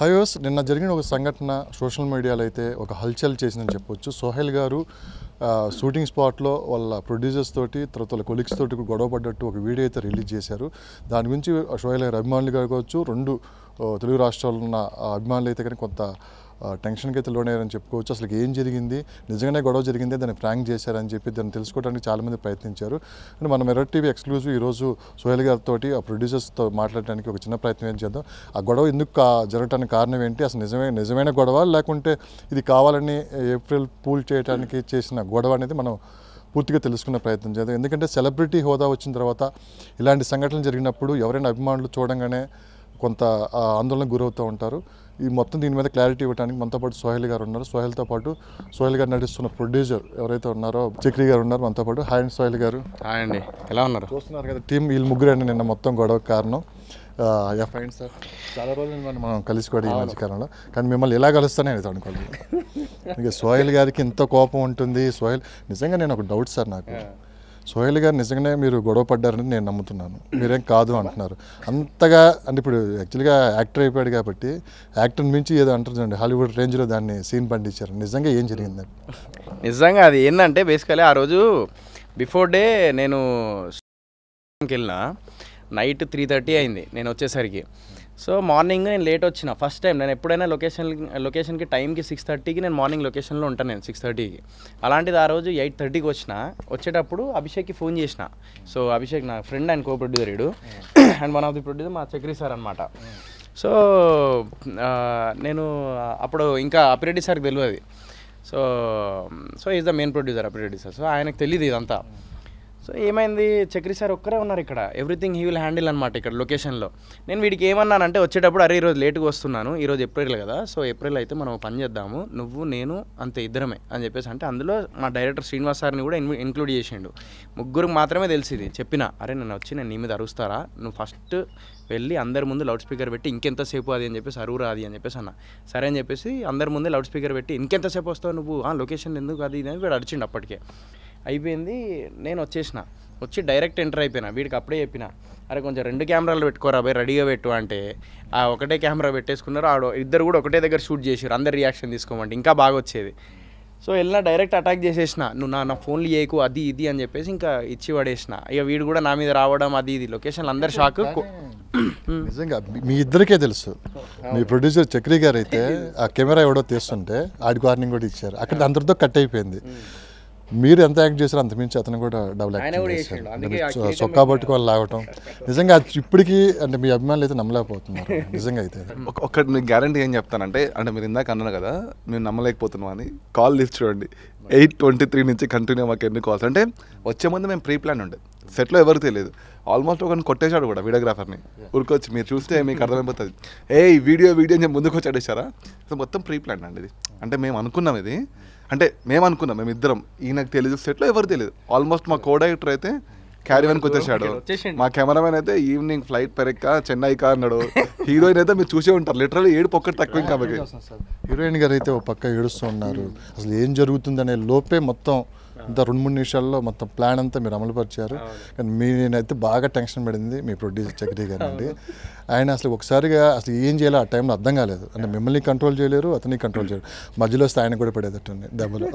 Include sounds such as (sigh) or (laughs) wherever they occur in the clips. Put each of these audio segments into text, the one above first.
హయోస్ నిన్న జరిగిన ఒక సంఘటన సోషల్ మీడియాలో అయితే ఒక హల్చల్ చేసిందని చెప్పొచ్చు సోహెల్ గారు షూటింగ్ స్పాట్లో వాళ్ళ ప్రొడ్యూసర్స్ తోటి తర్వాత వాళ్ళ కొలిక్స్ తోటి గొడవ పడ్డట్టు ఒక వీడియో అయితే రిలీజ్ చేశారు దాని గురించి సోహెల్ గారు అభిమానులు కావచ్చు రెండు తెలుగు రాష్ట్రాల్లో ఉన్న అభిమానులు అయితే కానీ కొంత టెన్షన్కి అయితే లోనయ్యారని చెప్పుకోవచ్చు అసలు ఏం జరిగింది నిజంగానే గొడవ జరిగింది దాన్ని ఫ్రాంక్ చేశారని చెప్పి దాన్ని తెలుసుకోవడానికి చాలామంది ప్రయత్నించారు అండ్ మనం మెరట్ టీవీ ఎక్స్క్లూజివ్ ఈరోజు సోహెల్ గారితో ఆ ప్రొడ్యూసర్స్తో మాట్లాడడానికి ఒక చిన్న ప్రయత్నం ఏం చేద్దాం ఆ గొడవ ఎందుకు జరగడానికి కారణం ఏంటి అసలు నిజమే నిజమైన గొడవ లేకుంటే ఇది కావాలని ఏప్రిల్ పూల్ చేయడానికి చేసిన గొడవ అనేది మనం పూర్తిగా తెలుసుకునే ప్రయత్నం చేద్దాం ఎందుకంటే సెలబ్రిటీ హోదా వచ్చిన తర్వాత ఇలాంటి సంఘటనలు జరిగినప్పుడు ఎవరైనా అభిమానులు చూడంగానే కొంత ఆందోళనకు గురవుతూ ఉంటారు ఈ మొత్తం దీని మీద క్లారిటీ ఇవ్వడానికి మనతో పాటు సోహెల్ గారు ఉన్నారు సోహెల్తో పాటు సోహెల్ గారు నడుస్తున్న ప్రొడ్యూసర్ ఎవరైతే ఉన్నారో చక్రీ గారు ఉన్నారు మనతో పాటు హాయ్ అండి సోహెల్ గారు హాయ్ అండి ఎలా ఉన్నారు చూస్తున్నారు కదా టీం వీళ్ళు ముగ్గురు అండి నిన్న మొత్తం గొడవ కారణం ఫైన్ సార్ చాలా రోజులు మనం మనం కలిసిపోయాడు ఈ మధ్యకాలంలో కానీ మిమ్మల్ని ఇలా కలుస్తానే అయితే అనుకోండి ఇంకా సోహెల్ గారికి ఇంత కోపం ఉంటుంది సోహెల్ నిజంగా నేను ఒక డౌట్ సార్ నాకు సోహెల్ గారు నిజంగానే మీరు గొడవ పడ్డారని నేను నమ్ముతున్నాను మీరేం కాదు అంటున్నారు అంతగా అంటే ఇప్పుడు యాక్చువల్గా యాక్టర్ అయిపోయాడు కాబట్టి యాక్టర్ మించి ఏదో అంటారు చూడండి హాలీవుడ్ రేంజ్లో దాన్ని సీన్ పండించారు నిజంగా ఏం జరిగిందండి నిజంగా అది ఏంటంటే బేసికలీ ఆ రోజు బిఫోర్ డే నేను వెళ్ళిన నైట్ త్రీ థర్టీ అయింది నేను వచ్చేసరికి సో మార్నింగ్ నేను లేట్ వచ్చిన ఫస్ట్ టైం నేను ఎప్పుడైనా లొకేషన్ లొకేషన్కి టైంకి సిక్స్ థర్టీకి నేను మార్నింగ్ లొకేషన్లో ఉంటాను నేను సిక్స్ థర్టీకి అలాంటిది ఆ రోజు ఎయిట్ థర్టీకి వచ్చిన వచ్చేటప్పుడు అభిషేక్కి ఫోన్ చేసిన సో అభిషేక్ నా ఫ్రెండ్ అండ్ కో ప్రొడ్యూసర్ ఇడు and one of the producer మా చక్రి సార్ అనమాట hmm. సో నేను అప్పుడు ఇంకా అపిరెడ్డి సార్కి తెలియదు so so is the main producer Apireddy sir so ఆయనకు తెలియదు ఇదంతా hmm. సో ఏమైంది చక్రి సార్ ఒక్కరే ఉన్నారు ఇక్కడ ఎవ్రీథింగ్ హీ విల్ హ్యాండిల్ అనమాట ఇక్కడ లొకేషన్లో నేను వీడికి ఏమన్నానంటే వచ్చేటప్పుడు అరే ఈరోజు లేట్గా వస్తున్నాను ఈరోజు ఏప్రిల్ కదా సో ఏప్రిల్ అయితే మనం పని చేద్దాము నువ్వు నేను అంత ఇద్దరమే అని చెప్పేసి అంటే అందులో మా డైరెక్టర్ శ్రీనివాస్ సార్ని కూడా ఇన్క్లూడ్ చేసిండు ముగ్గురికి మాత్రమే తెలిసింది చెప్పిన అరే నేను వచ్చి నేను నీ మీద అరుస్తారా నువ్వు ఫస్ట్ వెళ్ళి అందరి ముందు లౌడ్ స్పీకర్ పెట్టి ఇంకెంతసేపు అది అని చెప్పేసి అరువురా అది అని చెప్పేసి అన్న సరే అని చెప్పేసి అందరి ముందే లౌడ్ స్పీకర్ పెట్టి ఇంకెంతసేపు వస్తావు నువ్వు ఆ లొకేషన్ ఎందుకు అది ఇది అని వీడు అడిచిండు అప్పటికే అయిపోయింది నేను వచ్చేసిన వచ్చి డైరెక్ట్ ఎంటర్ అయిపోయినా వీడికి అప్పుడే చెప్పిన అరే కొంచెం రెండు కెమెరాలు పెట్టుకోరా అబ్బాయి రెడీగా పెట్టు అంటే ఆ ఒకటే కెమెరా పెట్టేసుకున్నారు ఆడు ఇద్దరు కూడా ఒకటే దగ్గర షూట్ చేసారు అందరు రియాక్షన్ తీసుకోమంటే ఇంకా బాగా వచ్చేది సో వెళ్ళిన డైరెక్ట్ అటాక్ చేసేసిన నువ్వు నా నా ఫోన్లు చేయకు అది ఇది అని చెప్పేసి ఇంకా ఇచ్చి పడేసిన ఇక వీడు కూడా నా మీద రావడం అది ఇది లొకేషన్ అందరు షాక్ నిజంగా (clears throat) మీ ఇద్దరికే తెలుసు మీ ప్రొడ్యూసర్ చక్రి గారు అయితే (laughs) ఆ కెమెరా ఎవడో తీస్తుంటే ఆడి వార్నింగ్ కూడా ఇచ్చారు అక్కడ అందరితో కట్ అయిపోయింది మీరు ఎంత యాక్ట్ చేశారో అంతమించి అతను కూడా డబుల్ యాక్ట్ సొక్కా పట్టుకొని లాగటం నిజంగా ఇప్పటికీ అంటే మీ అభిమానులు అయితే నమ్మలేకపోతున్నారు (laughs) నిజంగా అయితే ఒకటి మీకు గ్యారంటీ ఏం చెప్తానంటే అంటే మీరు ఇందాక అన్నాను కదా మేము నమ్మలేకపోతున్నాం అని కాల్ లిస్ట్ చూడండి ఎయిట్ ట్వంటీ త్రీ నుంచి కంటిన్యూ మాకు ఎన్ని కాల్స్ అంటే వచ్చే ముందు మేము ప్రీ ప్లాన్ ఉండే సెట్లో ఎవరు తెలియదు ఆల్మోస్ట్ ఒకరిని కొట్టేశాడు కూడా వీడియోగ్రాఫర్ని ఊరుకొచ్చి మీరు చూస్తే మీకు అర్థమైపోతుంది ఏ వీడియో వీడియో ముందుకు వచ్చాడేశారా అసలు మొత్తం ప్రీ ప్లాన్ అండి ఇది అంటే మేము అనుకున్నాం ఇది అంటే మేము అనుకున్నాం మేము ఇద్దరం ఈయనకు తెలియదు సెట్లో ఎవరు తెలియదు ఆల్మోస్ట్ మా కో డైరెక్టర్ అయితే క్యారీవన్కి వచ్చేసాడు మా కెమెరామెన్ అయితే ఈవినింగ్ ఫ్లైట్ పెరక్క చెన్నై కా అన్నాడు హీరోయిన్ అయితే మీరు చూసే ఉంటారు లిటరల్లీ ఏడు పక్క తక్కువ కాబట్టి హీరోయిన్ గారు అయితే ఒక పక్క ఏడుస్తూ ఉన్నారు అసలు ఏం జరుగుతుంది అనే లోపే మొత్తం ఇంత రెండు మూడు నిమిషాల్లో మొత్తం ప్లాన్ అంతా మీరు అమలుపరిచారు కానీ మీ నేనైతే బాగా టెన్షన్ పడింది మీ ప్రొడ్యూసర్ చక్రి గారు అండి ఆయన అసలు ఒకసారిగా అసలు ఏం చేయాలో ఆ టైంలో అర్థం కాలేదు అంటే మిమ్మల్ని కంట్రోల్ చేయలేరు అతని కంట్రోల్ చేయలేరు మధ్యలో ఆయన కూడా పడేదట్టండి దెబ్బలు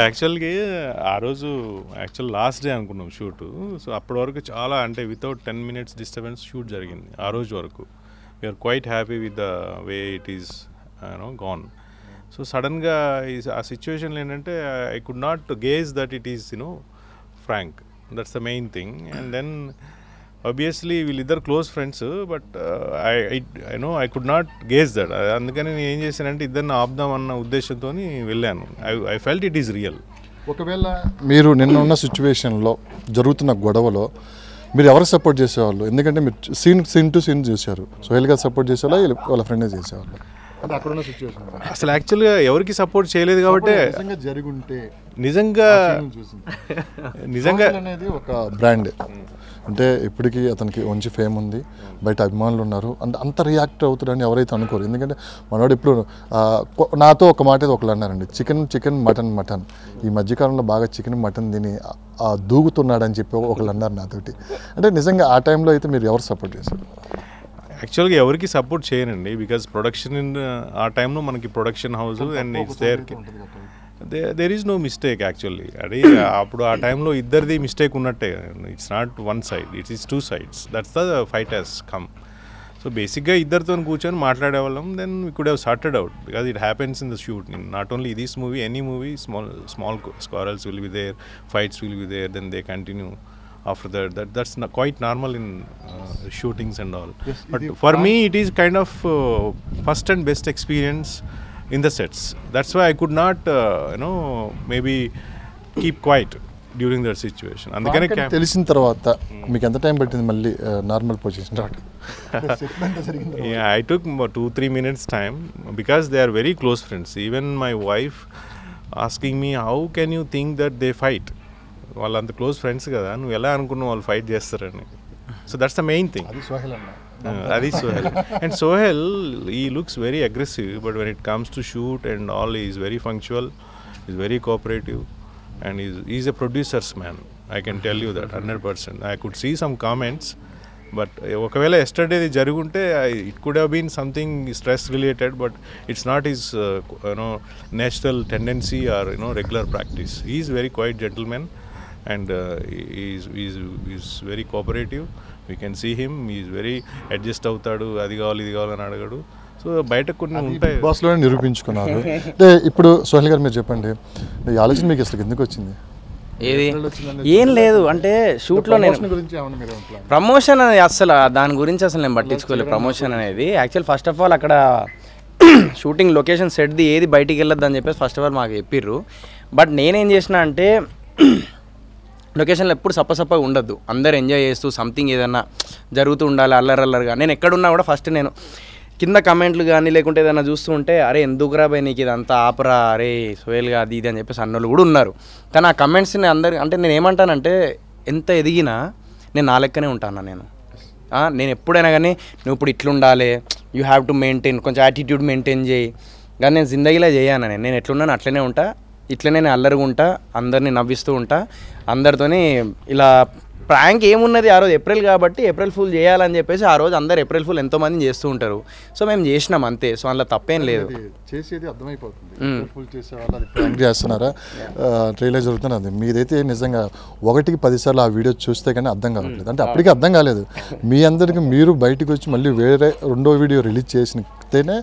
యాక్చువల్గా (laughs) ఆ రోజు యాక్చువల్ లాస్ట్ డే అనుకున్నాం షూట్ సో అప్పటి వరకు చాలా అంటే without ten minutes disturbance shoot జరిగింది ఆ రోజు వరకు we're quite happy with the way it is you know gone so సడన్గా ఈ ఆ సిచ్యువేషన్లో ఏంటంటే I could not gauge that it is you know frank that's the main thing and then obviously వీళ్ళిద్దరు close friends but I I know I could not gauge that అందుకని నేను ఏం చేశానంటే ఇద్దరిని ఆపుదాం అన్న ఉద్దేశంతో వెళ్ళాను I I felt it is real ఒకవేళ మీరు నిన్న ఉన్న సిచ్యువేషన్లో జరుగుతున్న గొడవలో మీరు ఎవరు సపోర్ట్ చేసేవాళ్ళు ఎందుకంటే మీరు సీన్ సీన్ టు సీన్ చేశారు సోహెల్ గారు సపోర్ట్ చేసేవాళ్ళు వాళ్ళ ఫ్రెండే చేసేవాళ్ళు అక్కడ ఉన్న అసలు యాక్చువల్గా ఎవరికి సపోర్ట్ చేయలేదు కాబట్టి నిజంగా జరుగుంటే నిజంగా (laughs) నిజంగా అనేది ఒక బ్రాండ్ అంటే ఇప్పటికీ అతనికి మంచి ఫేమ్ ఉంది బయట అభిమానులు ఉన్నారు అంత అంత రియాక్ట్ అవుతాడని ఎవరైతే అనుకోరు ఎందుకంటే మనవాడు ఇప్పుడు నాతో ఒక మాట అయితే ఒకళ్ళు అన్నారండి చికెన్ చికెన్ మటన్ మటన్ ఈ మధ్యకాలంలో బాగా చికెన్ మటన్ తిని దూగుతున్నాడని చెప్పి ఒకళ్ళు అన్నారు నాతోటి అంటే నిజంగా ఆ టైంలో అయితే మీరు ఎవరు సపోర్ట్ చేశారు యాక్చువల్గా ఎవరికి సపోర్ట్ చేయనండి బికాజ్ ప్రొడక్షన్ ఇన్ ఆ టైంలో మనకి production house and it's there they there is no mistake actually అది అప్పుడు ఆ టైంలో ఇద్దరిది మిస్టేక్ ఉన్నట్టే it's not one side it's is two sides that's the fight he's come so బేసిక్గా ఇద్దరితో కూర్చొని మాట్లాడేవాళ్ళం then we could have sorted out because it happens in the shoot not only this movie any movie small small quarrels will be there fights will be there then they continue after that. that that's quite normal in uh, shootings and all. but for me, it is kind of uh, first and best experience in the sets. That's why I could not, uh, you know, maybe keep quiet during that situation. And the kind of camp- time normal position. (laughs) yeah, I took two three minutes time because they are very close friends. Even my wife asking me, how can you think that they fight? వాళ్ళు అంత close friends కదా నువ్వు ఎలా అనుకున్నావు వాళ్ళు fight చేస్తారని so that's the main thing అది Sohel and Sohel he looks very aggressive but when it comes to shoot and all is very punctual is very cooperative and is is a producers man I can tell you that hundred percent I could see some comments but ఒకవేళ ఎస్టర్డేది జరుగుంటే I it could have been something stress related but it's not is you know natural tendency or you know regular practice is very quiet gentlemen and is is he's, very cooperative we can see him is very adjust అవుతాడు అది కావాలి ఇది కావాలని అడగడు so బయట కొన్ని ఉంటాయి బాస్లోనే నిరూపించుకున్నారు అంటే ఇప్పుడు సోహెల్ గారు మీరు చెప్పండి ఈ ఆలోచన మీకు అసలు ఎందుకు వచ్చింది ఏది ఏం లేదు అంటే షూట్లో నేను ప్రమోషన్ అనేది అసలు దాని గురించి అసలు నేను పట్టించుకోలేదు ప్రమోషన్ అనేది యాక్చువల్ ఫస్ట్ ఆఫ్ ఆల్ అక్కడ షూటింగ్ లొకేషన్ సెట్ది ఏది బయటికి వెళ్ళొద్దని చెప్పేసి ఫస్ట్ ఆఫ్ ఆల్ మాకు చెప్పిర్రు బట్ నేనేం చేసిన అంటే లొకేషన్లో ఎప్పుడు సప్పసప్పగా ఉండద్దు అందరు ఎంజాయ్ చేస్తూ సంథింగ్ ఏదన్నా జరుగుతూ ఉండాలి అల్లర్ అల్లర్గా నేను ఎక్కడున్నా కూడా ఫస్ట్ నేను కింద కమెంట్లు కానీ లేకుంటే ఏదైనా చూస్తూ ఉంటే అరే ఎందుకు భయ్ నీకు ఇదంతా ఆపరా అరే సోయల్గా అది ఇది అని చెప్పేసి అన్నోళ్ళు కూడా ఉన్నారు కానీ ఆ కమెంట్స్ని అందరు అంటే నేను ఏమంటానంటే ఎంత ఎదిగినా నేను నా లెక్కనే ఉంటాను నేను నేను ఎప్పుడైనా కానీ నువ్వు ఇప్పుడు ఇట్లుండాలి యూ హ్యావ్ టు మెయింటైన్ కొంచెం యాటిట్యూడ్ మెయింటైన్ చేయి కానీ నేను జిందగీలా చేయాను నేను నేను ఎట్లున్నాను అట్లనే ఉంటా ఇట్లనే నేను అల్లరిగా ఉంటా అందరినీ నవ్విస్తూ ఉంటా అందరితోని ఇలా ప్రాంక్ ఏమున్నది ఆ రోజు ఏప్రిల్ కాబట్టి ఏప్రిల్ ఫుల్ చేయాలని చెప్పేసి ఆ రోజు అందరు ఏప్రిల్ ఫుల్ ఎంతో మంది చేస్తూ ఉంటారు సో మేము చేసినాం అంతే సో అందులో తప్పేం లేదు చేసేది అర్థమైపోతుంది ఫుల్ చేసే చేస్తున్నారా రియలైజ్ అవుతున్నది మీదైతే నిజంగా ఒకటికి పదిసార్లు ఆ వీడియో చూస్తే కానీ అర్థం కావట్లేదు అంటే అప్పటికి అర్థం కాలేదు మీ అందరికి మీరు బయటకు వచ్చి మళ్ళీ వేరే రెండో వీడియో రిలీజ్ చేసినతేనే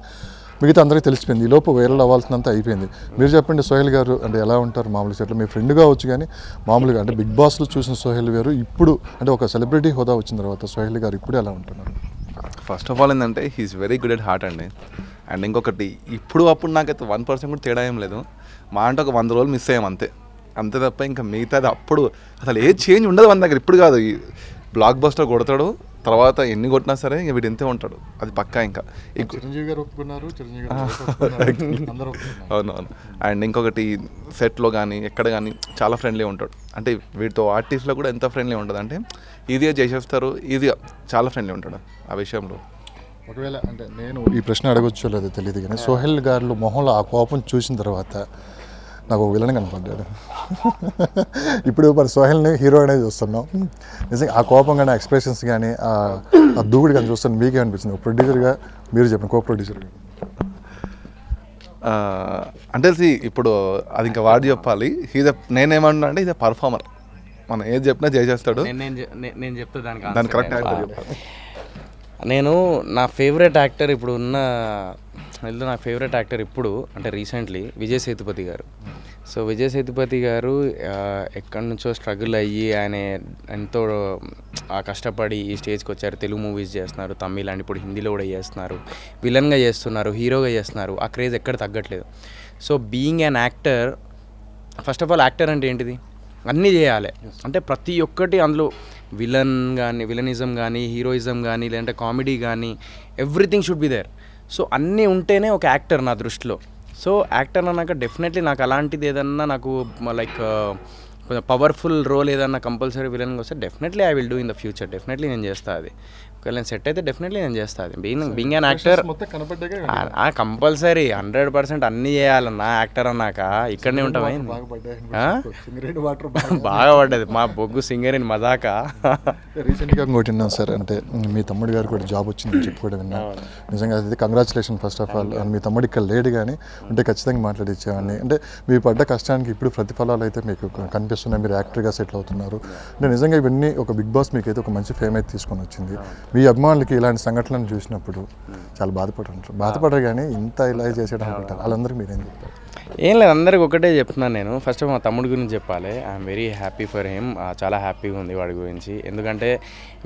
మిగతా అందరికీ తెలిసిపోయింది ఈ లోపు వైరల్ అవ్వాల్సినంత అయిపోయింది మీరు చెప్పండి సోహెల్ గారు అంటే ఎలా ఉంటారు మామూలుగా అట్లా మీ ఫ్రెండ్ కావచ్చు కానీ మామూలుగా అంటే బిగ్ బాస్లో చూసిన సోహెల్ గారు ఇప్పుడు అంటే ఒక సెలబ్రిటీ హోదా వచ్చిన తర్వాత సోహెల్ గారు ఇప్పుడు ఎలా ఉంటున్నారు ఫస్ట్ ఆఫ్ ఆల్ ఏంటంటే he's very good at heart అండి అండ్ ఇంకొకటి ఇప్పుడు అప్పుడు నాకైతే వన్ పర్సెంట్ కూడా తేడా ఏం లేదు మా అంటే ఒక వంద రోజులు మిస్ అయ్యాం అంతే అంతే తప్ప ఇంకా మిగతాది అప్పుడు అసలు ఏ చేంజ్ ఉండదు మన దగ్గర ఇప్పుడు కాదు బ్లాక్ బస్టర్ కొడతాడు తర్వాత ఎన్ని కొట్టినా సరే ఇంక వీడు ఉంటాడు అది పక్కా ఇంకా చిరంజీవి గారు (laughs) ఒప్పుకున్నారు అవునవును అండ్ ఇంకొకటి సెట్లో కానీ ఎక్కడ కానీ చాలా ఫ్రెండ్లీ ఉంటాడు అంటే వీటితో ఆర్టిస్ట్లో కూడా ఎంత ఫ్రెండ్లీ ఉంటుంది అంటే ఈజీగా చేసేస్తారు ఈజీగా చాలా ఫ్రెండ్లీ ఉంటాడు ఆ విషయంలో ఒకవేళ అంటే నేను ఈ ప్రశ్న అడగచ్చు లేదో తెలియదు కానీ సోహెల్ గారు మొహంలో ఆ కోపం చూసిన తర్వాత నాకు ఒక విలన్ కనపడ్డాడు ఇప్పుడు మరి సోహెల్ని అనేది చూస్తున్నాం నిజంగా ఆ కోపం కానీ ఎక్స్ప్రెషన్స్ కానీ ఆ దూకుడు కానీ చూస్తాను మీకేమనిపిస్తుంది ఒక ప్రొడ్యూసర్గా మీరు చెప్పిన కో ప్రొడ్యూసర్గా అంటే ఇప్పుడు అది ఇంకా వాడు చెప్పాలి హీజ్ నేనేమన్నా అంటే ఇది పర్ఫార్మర్ మనం ఏది చెప్పినా చేసేస్తాడు నేను కరెక్ట్ యాక్టర్ నేను నా ఫేవరెట్ యాక్టర్ ఇప్పుడు ఉన్న వీళ్ళు నా ఫేవరెట్ యాక్టర్ ఇప్పుడు అంటే రీసెంట్లీ విజయ్ సేతుపతి గారు సో విజయ్ సేతుపతి గారు ఎక్కడి నుంచో స్ట్రగుల్ అయ్యి ఆయన ఎంతో కష్టపడి ఈ స్టేజ్కి వచ్చారు తెలుగు మూవీస్ చేస్తున్నారు తమిళ్ అండ్ ఇప్పుడు హిందీలో కూడా చేస్తున్నారు విలన్గా చేస్తున్నారు హీరోగా చేస్తున్నారు ఆ క్రేజ్ ఎక్కడ తగ్గట్లేదు so being an actor first of all actor అంటే ఏంటిది అన్నీ చేయాలి అంటే ప్రతి ఒక్కటి అందులో విలన్ కానీ విలనిజం కానీ హీరోయిజం కానీ లేదంటే కామెడీ కానీ everything should be there so అన్నీ ఉంటేనే ఒక యాక్టర్ నా దృష్టిలో సో యాక్టర్ అన్నాక డెఫినెట్లీ నాకు అలాంటిది ఏదన్నా నాకు లైక్ కొంచెం పవర్ఫుల్ రోల్ ఏదన్నా కంపల్సరీ విలన్గా వస్తే definitely I will do in the future definitely నేను చేస్తాను అది ఒకవేళ నేను సెట్ అయితే డెఫినెట్లీ నేను చేస్తాను being being an actor compulsory hundred percent అన్నీ చేయాలన్న యాక్టర్ అన్నాక ఇక్కడనే ఉంటాం బాగా పడ్డది మా బొగ్గు సింగర్ ఇన్ మజాక రీసెంట్గా ఇంకోటి విన్నాం సార్ అంటే మీ తమ్ముడు గారు కూడా జాబ్ వచ్చింది చెప్పి కూడా విన్నా నిజంగా అది కంగ్రాచులేషన్ ఫస్ట్ ఆఫ్ ఆల్ మీ తమ్ముడు ఇక్కడ లేడు కానీ అంటే ఖచ్చితంగా మాట్లాడిచ్చేవాడిని అంటే మీ పడ్డ కష్టానికి ఇప్పుడు ప్రతిఫలాలు అయితే మీకు కనిపిస్తున్నాయి మీరు యాక్టర్గా సెటిల్ అవుతున్నారు అంటే నిజంగా ఇవన్నీ ఒక బిగ్ బాస్ మీకైతే ఒక మంచి ఫేమ్ అయితే తీసుకొని వచ్చింది మీ అభిమానులకి ఇలాంటి సంఘటనలు చూసినప్పుడు చాలా బాధపడుతుంటారు బాధపడరు కానీ ఇంత ఇలా చేసేయడం అనుకుంటారు వాళ్ళందరికీ మీరేం చెప్తారు ఏం లేదు అందరికి ఒకటే చెప్తున్నాను నేను ఫస్ట్ మా తమ్ముడు గురించి చెప్పాలి I'm very happy for him చాలా హ్యాపీగా ఉంది వాడి గురించి ఎందుకంటే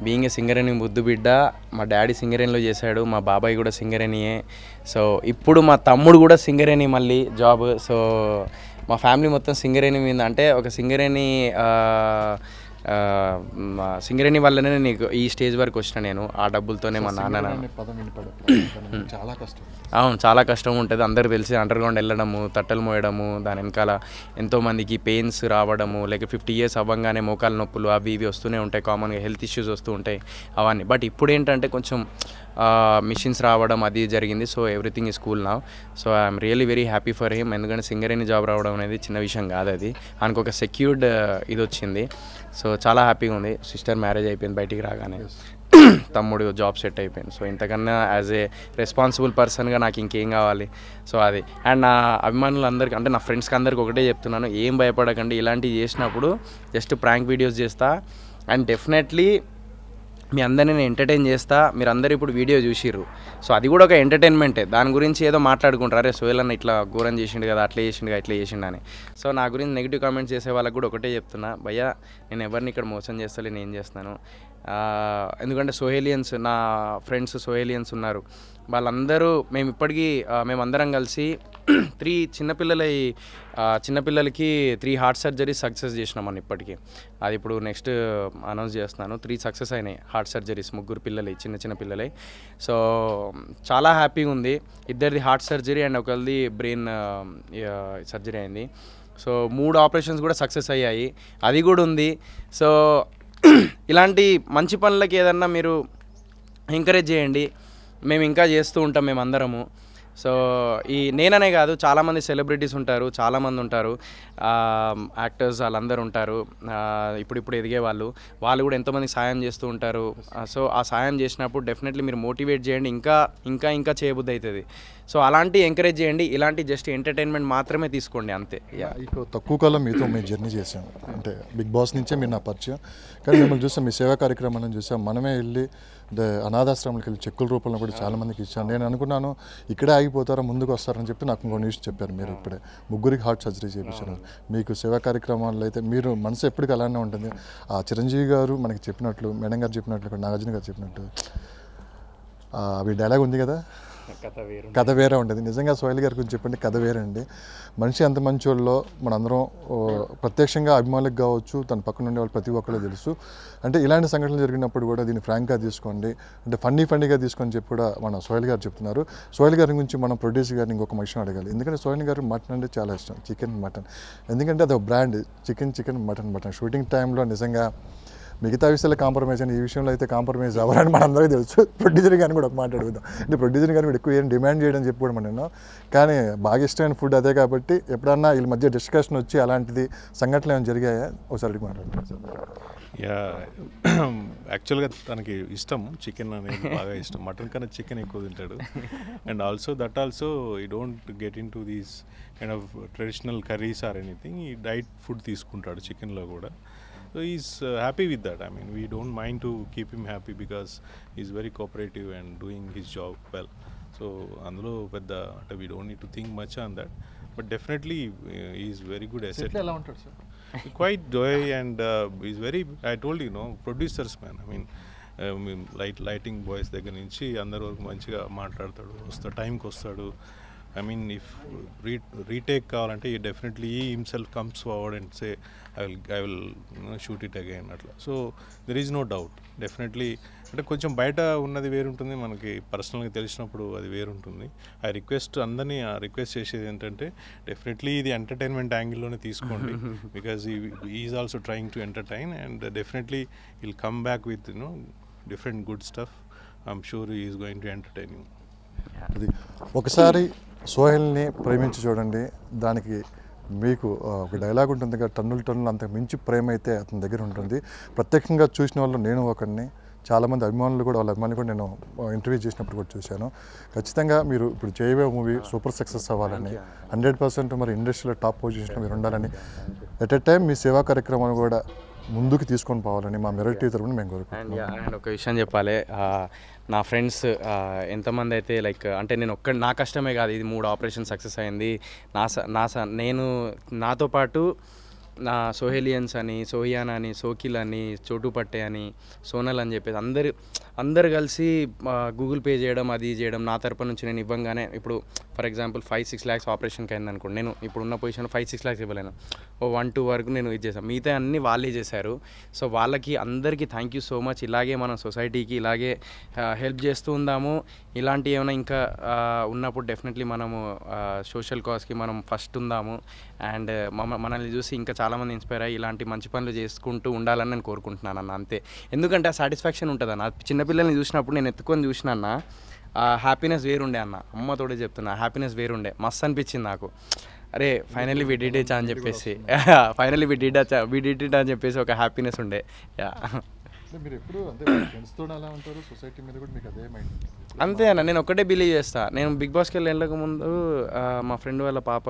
బీయింగ్ ఏ సింగర్ అని ముద్దు బిడ్డ మా డాడీ సింగరేణిలో చేశాడు మా బాబాయ్ కూడా సింగరేణియే సో ఇప్పుడు మా తమ్ముడు కూడా సింగరేణి మళ్ళీ జాబ్ సో మా ఫ్యామిలీ మొత్తం సింగరేణి మీద అంటే ఒక సింగరేణి సింగరేణి వల్లనే నీకు ఈ స్టేజ్ వరకు వచ్చిన నేను ఆ డబ్బులతోనే మా నాన్న చాలా కష్టం అవును చాలా కష్టం ఉంటుంది అందరు తెలిసి అండర్ గ్రౌండ్ వెళ్ళడము తట్టలు మోయడము దాని వెనకాల ఎంతోమందికి పెయిన్స్ రావడము లేక ఫిఫ్టీ ఇయర్స్ అవ్వంగానే మోకాలు నొప్పులు అవి ఇవి వస్తూనే ఉంటాయి కామన్గా హెల్త్ ఇష్యూస్ వస్తూ ఉంటాయి అవన్నీ బట్ ఇప్పుడు ఏంటంటే కొంచెం మిషన్స్ రావడం అది జరిగింది సో ఎవ్రీథింగ్ ఈజ్ కూల్ నా so I'm really very happy for him ఎందుకంటే సింగరేణి జాబ్ రావడం అనేది చిన్న విషయం కాదు అది ఆయనకు ఒక సెక్యూర్డ్ uh, ఇది వచ్చింది సో చాలా హ్యాపీగా ఉంది సిస్టర్ మ్యారేజ్ అయిపోయింది బయటికి రాగానే (coughs) తమ్ముడు జాబ్ సెట్ అయిపోయింది సో ఇంతకన్నా యాజ్ ఏ రెస్పాన్సిబుల్ పర్సన్గా నాకు ఇంకేం కావాలి సో అది అండ్ నా అభిమానులందరికీ అంటే నా ఫ్రెండ్స్కి అందరికీ ఒకటే చెప్తున్నాను ఏం భయపడకండి ఇలాంటివి చేసినప్పుడు జస్ట్ ప్రాంక్ వీడియోస్ చేస్తా అండ్ డెఫినెట్లీ మీ అందరినీ నేను ఎంటర్టైన్ చేస్తా మీరందరూ ఇప్పుడు వీడియో చూసిర్రు సో అది కూడా ఒక ఎంటర్టైన్మెంటే దాని గురించి ఏదో మాట్లాడుకుంటారు అరే సోయల్ అన్న ఇట్లా ఘోరం చేసిండు కదా అట్లా చేసిండు ఇట్లా చేసిండు అని సో నా గురించి నెగిటివ్ కామెంట్స్ చేసే వాళ్ళకి కూడా ఒకటే చెప్తున్నా భయ్యా నేను ఎవరిని ఇక్కడ మోసం చేస్తలే నేను చేస్తాను ఎందుకంటే సోహేలియన్స్ నా ఫ్రెండ్స్ సోహేలియన్స్ ఉన్నారు వాళ్ళందరూ మేము ఇప్పటికీ మేమందరం కలిసి (clears throat) త్రీ చిన్నపిల్లల చిన్నపిల్లలకి త్రీ హార్ట్ సర్జరీ సక్సెస్ చేసినామని ఇప్పటికీ అది ఇప్పుడు నెక్స్ట్ అనౌన్స్ చేస్తున్నాను త్రీ సక్సెస్ అయినాయి హార్ట్ సర్జరీస్ ముగ్గురు పిల్లలే చిన్న చిన్న పిల్లలే సో చాలా హ్యాపీగా ఉంది ఇద్దరిది హార్ట్ సర్జరీ అండ్ ఒకరిది బ్రెయిన్ సర్జరీ అయింది సో మూడు ఆపరేషన్స్ కూడా సక్సెస్ అయ్యాయి అది కూడా ఉంది సో (clears throat) ఇలాంటి మంచి పనులకి ఏదన్నా మీరు ఎంకరేజ్ చేయండి మేము ఇంకా చేస్తూ ఉంటాం మేమందరము సో ఈ నేననే కాదు చాలామంది సెలబ్రిటీస్ ఉంటారు చాలామంది ఉంటారు యాక్టర్స్ వాళ్ళందరూ ఉంటారు ఇప్పుడిప్పుడు ఎదిగే వాళ్ళు వాళ్ళు కూడా ఎంతోమంది సాయం చేస్తూ ఉంటారు సో ఆ సాయం చేసినప్పుడు డెఫినెట్లీ మీరు మోటివేట్ చేయండి ఇంకా ఇంకా ఇంకా చేయబుద్ధి అవుతుంది సో అలాంటి ఎంకరేజ్ చేయండి ఇలాంటి జస్ట్ ఎంటర్టైన్మెంట్ మాత్రమే తీసుకోండి అంతే ఇప్పుడు తక్కువ కాలం మీతో మేము జర్నీ చేసాం అంటే బిగ్ బాస్ నుంచే మీరు నా పరిచయం కానీ మిమ్మల్ని చూసాం మీ సేవా కార్యక్రమాలను చూసాం మనమే వెళ్ళి అనాథాశ్రమాలకు వెళ్ళి చెక్కుల రూపంలో కూడా చాలామందికి ఇచ్చాను నేను అనుకున్నాను ఇక్కడే ఆగిపోతారా ముందుకు వస్తారని చెప్పి నాకు ఇంకో న్యూస్ చెప్పారు మీరు ఇప్పుడే ముగ్గురికి హార్ట్ సర్జరీ చేయించారు మీకు సేవా కార్యక్రమాల్లో అయితే మీరు మనసు ఎప్పటికీ అలానే ఉంటుంది ఆ చిరంజీవి గారు మనకి చెప్పినట్లు మేడం గారు చెప్పినట్లు నాగార్జున గారు చెప్పినట్టు అవి డైలాగ్ ఉంది కదా కథ వేరే ఉంటుంది నిజంగా సోహెల్ గారి గురించి చెప్పండి కథ వేరే అండి మనిషి అంత మంచి వాళ్ళలో మనందరం ప్రత్యక్షంగా అభిమానులకు కావచ్చు తన పక్కన ఉండే వాళ్ళు ప్రతి ఒక్కరు తెలుసు అంటే ఇలాంటి సంఘటనలు జరిగినప్పుడు కూడా దీన్ని ఫ్రాంక్గా తీసుకోండి అంటే ఫన్నీ ఫన్నీగా తీసుకొని చెప్పి కూడా మన సోహెల్ గారు చెప్తున్నారు సోహెల్ గారి గురించి మనం ప్రొడ్యూసర్ గారిని ఇంకొక మనిషిని అడగాలి ఎందుకంటే సోయల్ గారు మటన్ అంటే చాలా ఇష్టం చికెన్ మటన్ ఎందుకంటే అది ఒక brand chicken chicken mutton mutton shooting టైంలో నిజంగా మిగతా విషయాలు కాంప్రమైజ్ అని ఈ విషయంలో అయితే కాంప్రమైజ్ అవ్వాలని మనందరికీ తెలుసు ప్రొడ్యూసర్ కానీ కూడా ఒక మాట అంటే ప్రొడ్యూసర్ కానీ ఎక్కువ ఏం డిమాండ్ చేయడం చెప్పి కూడా మనం కానీ బాగా ఇష్టమైన ఫుడ్ అదే కాబట్టి ఎప్పుడన్నా వీళ్ళ మధ్య డిస్కషన్ వచ్చి అలాంటిది సంఘటనలు ఏమైనా జరిగాయా ఒకసారి మాట్లాడుతున్నాం యా యాక్చువల్గా తనకి ఇష్టం చికెన్ అనేది బాగా ఇష్టం మటన్ కన్నా చికెన్ ఎక్కువ తింటాడు and also that also he don't get in to these kind of traditional curries or anything he diet food తీసుకుంటాడు చికెన్లో కూడా So he's uh, happy with that. I mean, we don't mind to keep him happy because he's very cooperative and doing his job well. So అందులో పెద్ద అంటే we don't need to think much on that but definitely is very good asset ఎలా ఉంటాడు sir quite డోయ్ and is very I told you no producers man I mean light lighting boys దగ్గర నుంచి అందరి వరకు మంచిగా మాట్లాడతాడు వస్తాడు టైంకి వస్తాడు I mean if re retake కావాలంటే he definitely he himself comes forward and say I will I will shoot it again అట్లా so there is no doubt definitely అంటే కొంచెం బయట ఉన్నది వేరుంటుంది మనకి పర్సనల్గా తెలిసినప్పుడు అది వేరుంటుంది ఆ రిక్వెస్ట్ అందరినీ ఆ రిక్వెస్ట్ చేసేది ఏంటంటే డెఫినెట్లీ ఇది ఎంటర్టైన్మెంట్ యాంగిల్లోనే తీసుకోండి because is also trying to entertain and definitely will come back with no different good stuff I'm sure is going to entertain ఒకసారి సోహెల్ని ప్రేమించి చూడండి దానికి మీకు ఒక డైలాగ్ ఉంటుంది కదా టన్నులు టన్నులు అంత మించి ప్రేమ అయితే అతని దగ్గర ఉంటుంది ప్రత్యక్షంగా చూసిన వాళ్ళు నేను ఒకరిని చాలామంది అభిమానులు కూడా వాళ్ళ అభిమానులు కూడా నేను ఇంటర్వ్యూ చేసినప్పుడు కూడా చూశాను ఖచ్చితంగా మీరు ఇప్పుడు చేయవే మూవీ సూపర్ సక్సెస్ అవ్వాలని హండ్రెడ్ పర్సెంట్ మరి ఇండస్ట్రీలో టాప్ పొజిషన్లో మీరు ఉండాలని ఎట్ ఎ టైం మీ సేవా కార్యక్రమాన్ని కూడా ముందుకు తీసుకొని పోవాలని మా మెరటి తరఫున మేము కోరుకుంటున్నాం ఒక విషయం చెప్పాలి నా ఫ్రెండ్స్ ఎంతమంది అయితే లైక్ అంటే నేను ఒక్క నా కష్టమే కాదు ఇది మూడు ఆపరేషన్ సక్సెస్ అయింది నా నా నేను నాతో పాటు నా సోహెలియన్స్ అని సోహియాన్ అని సోకిల్ అని చోటు పట్టే అని సోనల్ అని చెప్పేసి అందరు అందరు కలిసి గూగుల్ పే చేయడం అది చేయడం నా తరపు నుంచి నేను ఇవ్వంగానే ఇప్పుడు for example five six lakhs ఆపరేషన్కి అయింది అనుకోండి నేను ఇప్పుడున్న పొజిషన్ ఫైవ్ సిక్స్ ల్యాక్స్ ఇవ్వలేను ఓ వన్ టూ వరకు నేను ఇది చేశాను మిగతా అన్నీ వాళ్ళే చేశారు సో వాళ్ళకి అందరికీ థ్యాంక్ యూ సో మచ్ ఇలాగే మనం సొసైటీకి ఇలాగే హెల్ప్ చేస్తూ ఉందాము ఇలాంటి ఏమైనా ఇంకా ఉన్నప్పుడు డెఫినెట్లీ మనము సోషల్ కాజ్కి మనం ఫస్ట్ ఉందాము అండ్ మమ్మ మనల్ని చూసి ఇంకా చాలామంది ఇన్స్పైర్ అయ్యి ఇలాంటి మంచి పనులు చేసుకుంటూ ఉండాలని నేను కోరుకుంటున్నాను అన్న అంతే ఎందుకంటే ఆ సాటిస్ఫాక్షన్ ఉంటుంది అన్న చిన్నపిల్లల్ని చూసినప్పుడు నేను ఎత్తుకొని చూసినా హ్యాపీనెస్ వేరుండే అన్న అమ్మతోడే చెప్తున్నా హ్యాపీనెస్ వేరుండే మస్తు అనిపించింది నాకు అరే ఫైనల్లీ వి డిడ్ అని చెప్పేసి finally we did we did అని చెప్పేసి ఒక హ్యాపీనెస్ ఉండే అంతే అన్న నేను ఒక్కటే బిలీవ్ చేస్తా నేను బిగ్ బాస్కి వెళ్ళక ముందు మా ఫ్రెండ్ వాళ్ళ పాప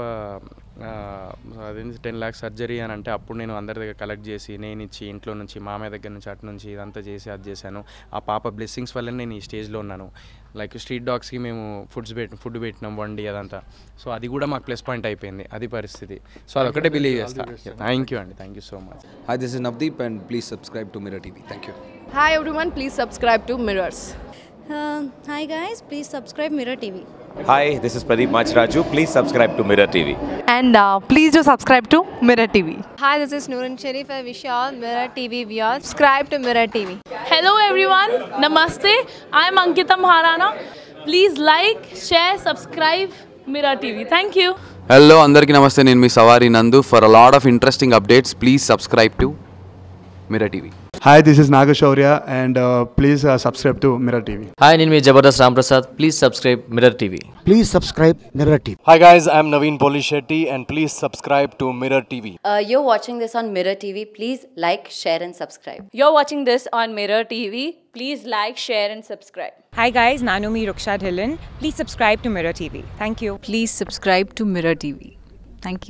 అదేంటి టెన్ ల్యాక్స్ సర్జరీ అని అంటే అప్పుడు నేను అందరి దగ్గర కలెక్ట్ చేసి నేను ఇచ్చి ఇంట్లో నుంచి మామయ్య దగ్గర నుంచి అటు నుంచి ఇదంతా చేసి అది చేశాను ఆ పాప బ్లెస్సింగ్స్ వల్ల నేను ఈ స్టేజ్లో ఉన్నాను లైక్ స్ట్రీట్ డాగ్స్కి మేము ఫుడ్స్ పెట్టి ఫుడ్ పెట్టినాం వండి అదంతా సో అది కూడా మాకు ప్లస్ పాయింట్ అయిపోయింది అది పరిస్థితి సో అదొకటే బిలీవ్ చేస్తా థ్యాంక్ యూ అండి thank you so much hi this is Navdeep and please subscribe to Mirror TV thank you hi everyone please subscribe to Mirrors hi guys please subscribe Mirror TV Hi, this is Pradeep Machraju. Please subscribe to Mirror TV. And uh, please do subscribe to Mirror TV. Hi, this is Nooran Sharif. I wish you all Mirror TV viewers. Subscribe to Mirror TV. Hello everyone. Namaste. am Ankita Maharana. Please like, share, subscribe Mirror TV. Thank you. hello hello అందరికీ నమస్తే నేను మీ Savari Nandu for a lot of interesting updates please subscribe to Mirror TV Hi, this is Naga and uh, please uh, subscribe to Mirror TV. Hi, my Jabardast Ramprasad. Please subscribe Mirror TV. Please subscribe Mirror TV. Hi guys, I'm Naveen Polishetty and please subscribe to Mirror TV. Uh, you're watching this on Mirror TV. Please like, share and subscribe. You're watching this on Mirror TV. Please like, share and subscribe. Hi guys, Nanumi Rukshad Hillen. Please subscribe to Mirror TV. Thank you. Please subscribe to Mirror TV. Thank you.